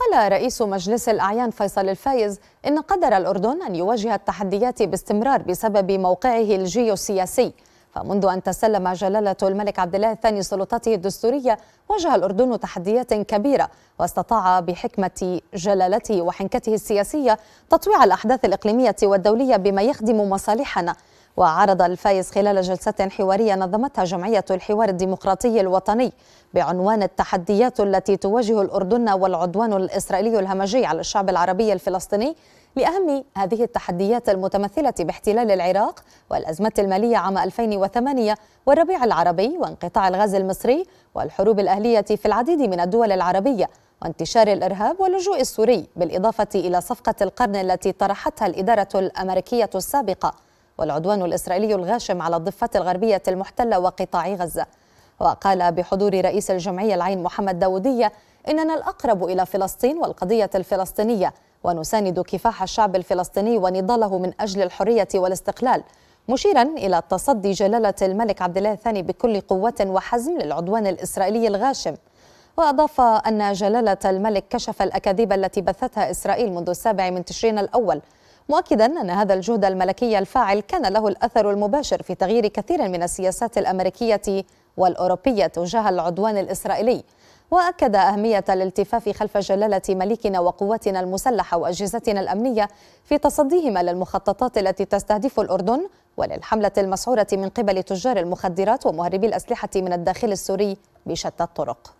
قال رئيس مجلس الأعيان فيصل الفايز إن قدر الأردن أن يواجه التحديات باستمرار بسبب موقعه الجيوسياسي فمنذ أن تسلم جلالة الملك عبد الله الثاني سلطته الدستورية واجه الأردن تحديات كبيرة واستطاع بحكمة جلالته وحنكته السياسية تطويع الأحداث الإقليمية والدولية بما يخدم مصالحنا وعرض الفايز خلال جلسة حوارية نظمتها جمعية الحوار الديمقراطي الوطني بعنوان التحديات التي تواجه الأردن والعدوان الإسرائيلي الهمجي على الشعب العربي الفلسطيني لأهم هذه التحديات المتمثلة باحتلال العراق والأزمة المالية عام 2008 والربيع العربي وانقطاع الغاز المصري والحروب الأهلية في العديد من الدول العربية وانتشار الإرهاب واللجوء السوري بالإضافة إلى صفقة القرن التي طرحتها الإدارة الأمريكية السابقة والعدوان الإسرائيلي الغاشم على الضفة الغربية المحتلة وقطاع غزة وقال بحضور رئيس الجمعية العين محمد داودية إننا الأقرب إلى فلسطين والقضية الفلسطينية ونساند كفاح الشعب الفلسطيني ونضاله من أجل الحرية والاستقلال مشيرا إلى تصدي جلالة الملك عبد الله الثاني بكل قوة وحزم للعدوان الإسرائيلي الغاشم وأضاف أن جلالة الملك كشف الأكاذيب التي بثتها إسرائيل منذ السابع من تشرين الأول مؤكدا أن هذا الجهد الملكي الفاعل كان له الأثر المباشر في تغيير كثير من السياسات الأمريكية والأوروبية تجاه العدوان الإسرائيلي وأكد أهمية الالتفاف خلف جلالة ملكنا وقواتنا المسلحة وأجهزتنا الأمنية في تصديهما للمخططات التي تستهدف الأردن وللحملة المسعورة من قبل تجار المخدرات ومهربي الأسلحة من الداخل السوري بشتى الطرق